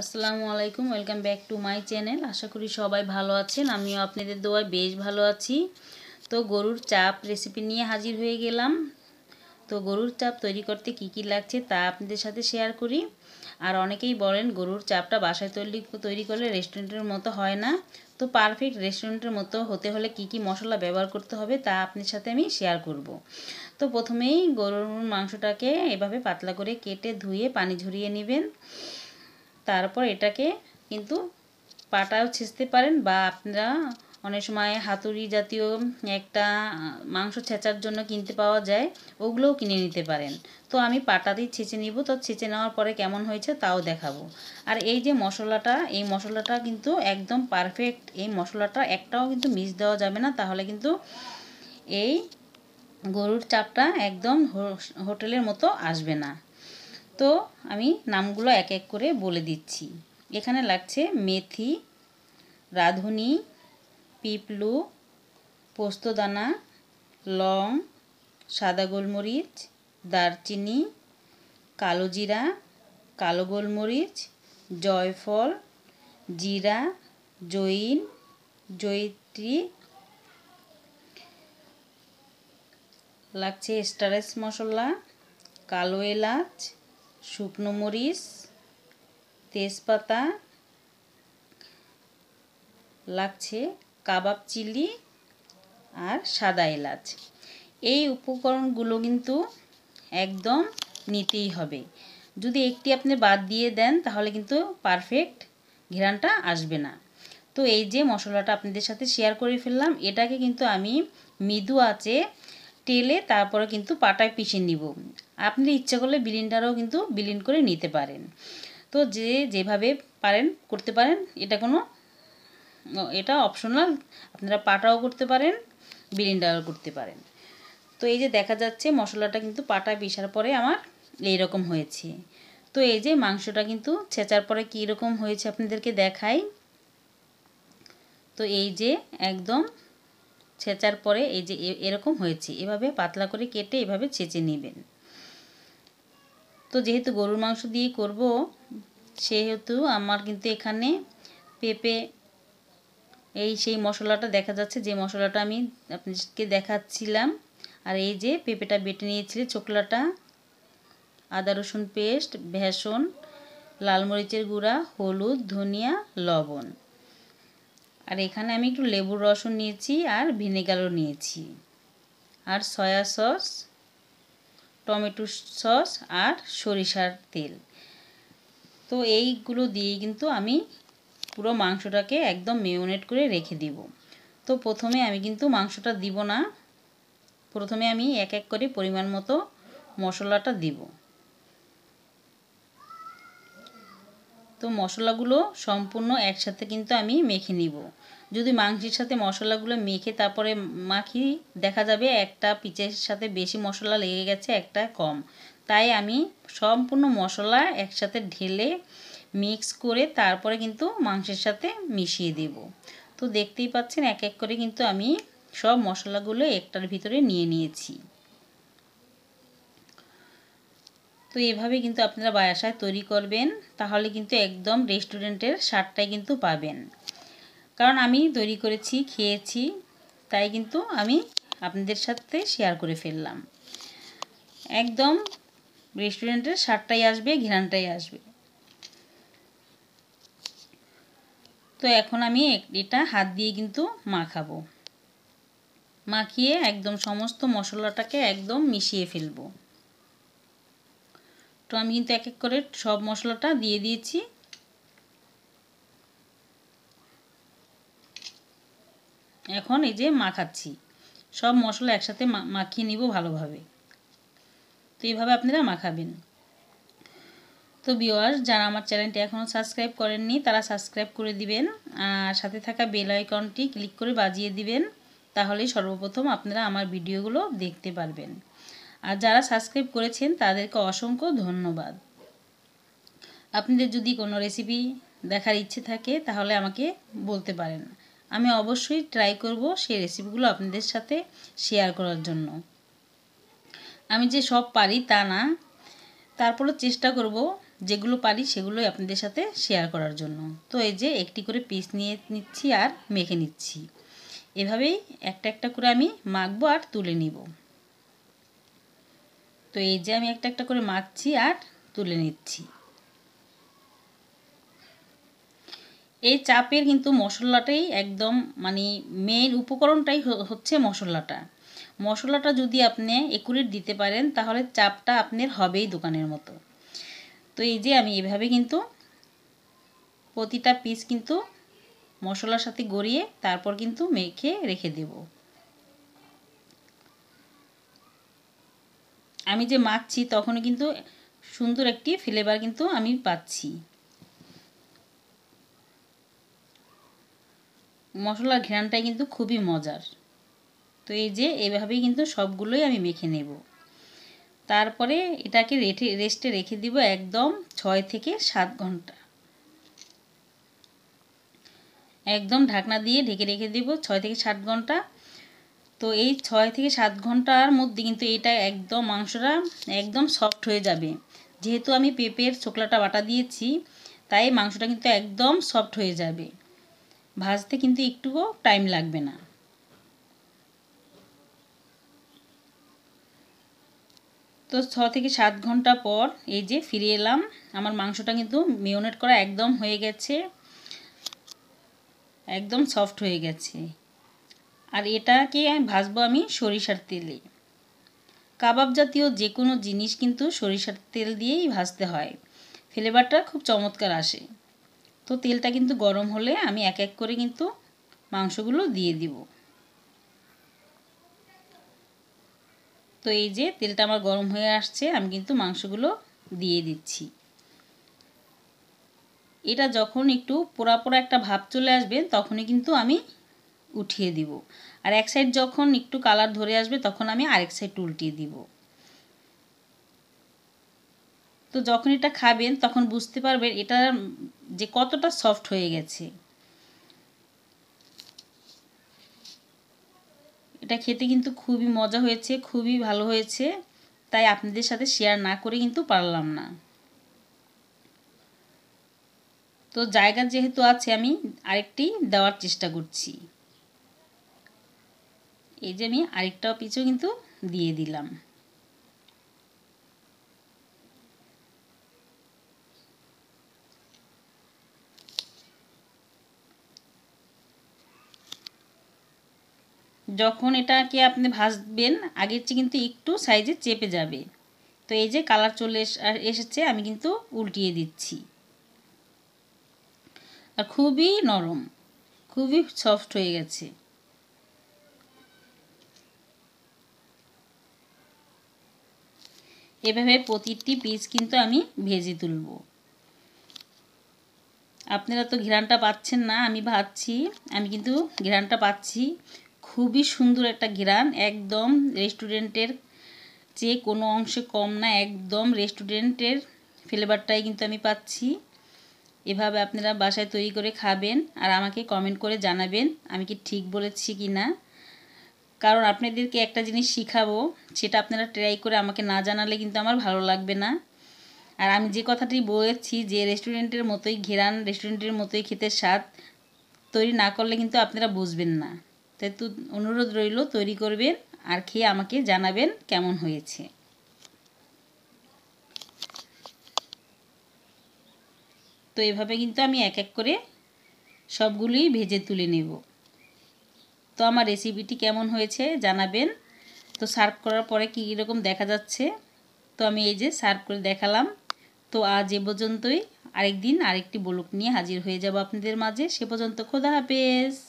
আসসালামু আলাইকুম welcome back to my channel আশা করি সবাই ভালো আছেন আমিও আপনাদের দোয়ায় বেশ ভালো আছি তো গরুর চাপ রেসিপি নিয়ে হাজির হয়ে গেলাম তো গরুর চাপ তৈরি করতে কি কি লাগছে তা আপনাদের সাথে শেয়ার করি আর অনেকেই বলেন গরুর চাপটা বাসায় তৈরি তৈরি করলে রেস্টুরেন্টের মতো হয় না তো পারফেক্ট রেস্টুরেন্টের মতো হতে হলে কি কি মশলা ব্যবহার করতে হবে তা আপনার সাথে আমি শেয়ার করব। তো প্রথমেই গরুর মাংসটাকে এভাবে পাতলা করে কেটে ধুয়ে পানি ঝরিয়ে নেবেন তারপর এটাকে কিন্তু পাটাও ছেঁচতে পারেন বা আপনারা অনেক সময় হাতুড়ি জাতীয় একটা মাংস ছেঁচার জন্য কিনতে পাওয়া যায় ওগুলোও কিনে নিতে পারেন তো আমি পাটা দিয়ে ছেঁচে নিব তো ছেঁচে নেওয়ার পরে কেমন হয়েছে তাও দেখাবো আর এই যে মশলাটা এই মশলাটা কিন্তু একদম পারফেক্ট এই মশলাটা একটাও কিন্তু মিস দেওয়া যাবে না তাহলে কিন্তু এই গরুর চাপটা একদম হোটেলের মতো আসবে না তো আমি নামগুলো এক এক করে বলে দিচ্ছি এখানে লাগছে মেথি রাঁধুনি পিপলু পোস্তদানা লং সাদা গোলমরিচ দারচিনি কালো জিরা কালো গোলমরিচ জয়ফল জিরা জৈন জয়িত্রী লাগছে স্টারেস মশলা কালো এলাচ শুকনো মরিচ তেজপাতা লাগছে কাবাব চিলি আর সাদা এলাচ এই উপকরণগুলো কিন্তু একদম নিতেই হবে যদি একটি আপনি বাদ দিয়ে দেন তাহলে কিন্তু পারফেক্ট ঘেরানটা আসবে না তো এই যে মশলাটা আপনাদের সাথে শেয়ার করে ফেললাম এটাকে কিন্তু আমি মৃদু আছে টেলে তারপরে কিন্তু পাটায় পিষে নিব আপনি ইচ্ছা করলে বিলিনটারও কিন্তু বিলিন করে নিতে পারেন তো যে যেভাবে পারেন করতে পারেন এটা কোনো এটা অপশনাল আপনারা পাটাও করতে পারেন বিলিনটাও করতে পারেন তো এই যে দেখা যাচ্ছে মশলাটা কিন্তু পাটা পিসার পরে আমার এই রকম হয়েছে তো এই যে মাংসটা কিন্তু ছেঁচার পরে কী রকম হয়েছে আপনাদেরকে দেখাই তো এই যে একদম ছেঁচার পরে এই যে এরকম হয়েছে এভাবে পাতলা করে কেটে এভাবে ছেঁচে নেবেন তো যেহেতু গরুর মাংস দিয়ে করব সেহেতু আমার কিন্তু এখানে পেঁপে এই সেই মশলাটা দেখা যাচ্ছে যে মশলাটা আমি আপনাদেরকে দেখাচ্ছিলাম আর এই যে পেঁপেটা বেটে নিয়েছিলে চোকলাটা আদা রসুন পেস্ট ভেসন লাল মরিচের গুঁড়া হলুদ ধনিয়া লবণ আর এখানে আমি একটু লেবুর রসুন নিয়েছি আর ভিনেগারও নিয়েছি আর সয়া সস টমেটো সস আর সরিষার তেল তো এইগুলো দিয়েই কিন্তু আমি পুরো মাংসটাকে একদম মেয়োনেট করে রেখে দিব তো প্রথমে আমি কিন্তু মাংসটা দিব না প্রথমে আমি এক এক করে পরিমাণ মতো মশলাটা দিব তো মশলাগুলো সম্পূর্ণ একসাথে কিন্তু আমি মেখে নিব যদি মাংসের সাথে মশলাগুলো মেখে তারপরে মাখি দেখা যাবে একটা পিচের সাথে বেশি মশলা লেগে গেছে একটা কম তাই আমি সম্পূর্ণ মশলা একসাথে ঢেলে মিক্স করে তারপরে কিন্তু মাংসের সাথে মিশিয়ে দেব তো দেখতেই পাচ্ছেন এক এক করে কিন্তু আমি সব মশলাগুলো একটার ভিতরে নিয়ে নিয়েছি তো এভাবে কিন্তু আপনারা বায়াসায় তৈরি করবেন তাহলে কিন্তু একদম রেস্টুরেন্টের স্বাদটাই কিন্তু পাবেন কারণ আমি তৈরি করেছি খেয়েছি তাই কিন্তু আমি আপনাদের সাথে শেয়ার করে ফেললাম একদম রেস্টুরেন্টের স্বাদটাই আসবে ঘেরানটাই আসবে তো এখন আমি এটা হাত দিয়ে কিন্তু মাখাবো মাখিয়ে একদম সমস্ত মশলাটাকে একদম মিশিয়ে ফেলবো তো আমি কিন্তু এক এক করে সব মশলাটা দিয়ে দিয়েছি এখন এই যে মাখাচ্ছি সব মশলা একসাথে মাখিয়ে নিব ভালোভাবে তো এইভাবে আপনারা মাখাবেন তো বিওয়ার যারা আমার চ্যানেলটি এখনও সাবস্ক্রাইব করেননি তারা সাবস্ক্রাইব করে দিবেন আর সাথে থাকা বেল আইকনটি ক্লিক করে বাজিয়ে দিবেন তাহলেই সর্বপ্রথম আপনারা আমার ভিডিওগুলো দেখতে পারবেন আর যারা সাবস্ক্রাইব করেছেন তাদেরকে অসংখ্য ধন্যবাদ আপনাদের যদি কোনো রেসিপি দেখার ইচ্ছে থাকে তাহলে আমাকে বলতে পারেন আমি অবশ্যই ট্রাই করব সেই রেসিপিগুলো আপনাদের সাথে শেয়ার করার জন্য আমি যে সব পারি তা না তারপরও চেষ্টা করব যেগুলো পারি সেগুলোই আপনাদের সাথে শেয়ার করার জন্য তো এই যে একটি করে পিস নিয়ে নিচ্ছি আর মেখে নিচ্ছি এভাবেই একটা একটা করে আমি মাখবো আর তুলে নিব তো এই যে আমি একটা একটা করে মাখছি আর তুলে নিচ্ছি এই চাপের কিন্তু মশলাটাই একদম মানে মেন উপকরণটাই হচ্ছে মশলাটা মশলাটা যদি আপনি একুরেট দিতে পারেন তাহলে চাপটা আপনার হবেই দোকানের মতো তো এই যে আমি এভাবে কিন্তু প্রতিটা পিস কিন্তু মশলার সাথে গড়িয়ে তারপর কিন্তু মেখে রেখে দেবো আমি যে মাখছি তখন কিন্তু সুন্দর একটি ফ্লেভার কিন্তু আমি পাচ্ছি মশলার ঘেরানটাই কিন্তু খুবই মজার তো এই যে এভাবেই কিন্তু সবগুলোই আমি মেখে নেব তারপরে এটাকে রেটে রেস্টে রেখে দিব একদম ছয় থেকে সাত ঘন্টা একদম ঢাকনা দিয়ে ঢেকে রেখে দিব ছয় থেকে সাত ঘন্টা তো এই ছয় থেকে সাত ঘন্টার মধ্যে কিন্তু এটা একদম মাংসটা একদম সফট হয়ে যাবে যেহেতু আমি পেঁপের ছোকলাটা বাটা দিয়েছি তাই মাংসটা কিন্তু একদম সফট হয়ে যাবে ভাজতে কিন্তু একটুও টাইম লাগবে না তো ছ থেকে সাত ঘন্টা পর এই যে ফিরে এলাম আমার মাংসটা কিন্তু মেয়নেট করা একদম হয়ে গেছে একদম সফট হয়ে গেছে আর এটাকে আমি ভাজবো আমি সরিষার তেলে কাবাব জাতীয় যে কোনো জিনিস কিন্তু সরিষার তেল দিয়েই ভাজতে হয় ফ্লেভারটা খুব চমৎকার আসে তো তেলটা কিন্তু গরম হলে আমি এক এক করে কিন্তু মাংসগুলো দিয়ে দিব তো এই যে তেলটা আমার গরম হয়ে আসছে আমি কিন্তু মাংসগুলো দিয়ে দিচ্ছি এটা যখন একটু পোড়া পোড়া একটা ভাব চলে আসবে তখনই কিন্তু আমি উঠিয়ে দিব আর এক সাইড যখন একটু কালার ধরে আসবে তখন আমি আরেক সাইড উল্টিয়ে দিব তো যখন এটা খাবেন তখন বুঝতে পারবেন এটা যে কতটা সফট হয়ে গেছে এটা খেতে কিন্তু খুবই মজা হয়েছে খুবই ভালো হয়েছে তাই আপনাদের সাথে শেয়ার না করে কিন্তু পারলাম না তো জায়গা যেহেতু আছে আমি আরেকটি দেওয়ার চেষ্টা করছি এই যে আমি আরেকটাও পিছু কিন্তু দিয়ে দিলাম যখন এটাকে আপনি ভাজবেন আগের চেয়ে কিন্তু একটু সাইজে চেপে যাবে তো এই যে কালার চলে এসেছে আমি কিন্তু উল্টিয়ে দিচ্ছি আর খুবই নরম খুবই সফট হয়ে গেছে এভাবে প্রতিটি পিস কিন্তু আমি ভেজে তুলব আপনারা তো ঘেরানটা পাচ্ছেন না আমি ভাবছি আমি কিন্তু ঘেরানটা পাচ্ছি খুবই সুন্দর একটা ঘেরান একদম রেস্টুরেন্টের চেয়ে কোনো অংশে কম না একদম রেস্টুরেন্টের ফ্লেভারটাই কিন্তু আমি পাচ্ছি এভাবে আপনারা বাসায় তৈরি করে খাবেন আর আমাকে কমেন্ট করে জানাবেন আমি কি ঠিক বলেছি কি না কারণ আপনাদেরকে একটা জিনিস শিখাবো সেটা আপনারা ট্রাই করে আমাকে না জানালে কিন্তু আমার ভালো লাগবে না আর আমি যে কথাটি বলেছি যে রেস্টুরেন্টের মতোই ঘেরান রেস্টুরেন্টের মতোই খেতে স্বাদ তৈরি না করলে কিন্তু আপনারা বুঝবেন না তাই তো অনুরোধ রইল তৈরি করবেন আর খেয়ে আমাকে জানাবেন কেমন হয়েছে তো এভাবে কিন্তু আমি এক এক করে সবগুলি ভেজে তুলে নেব তো আমার রেসিপিটি কেমন হয়েছে জানাবেন তো সার্ভ করার পরে কী রকম দেখা যাচ্ছে তো আমি এই যে সার্ভ করে দেখালাম তো আজ এ পর্যন্তই আরেকদিন আরেকটি বলুক নিয়ে হাজির হয়ে যাব আপনাদের মাঝে সে পর্যন্ত খোদা হাফেজ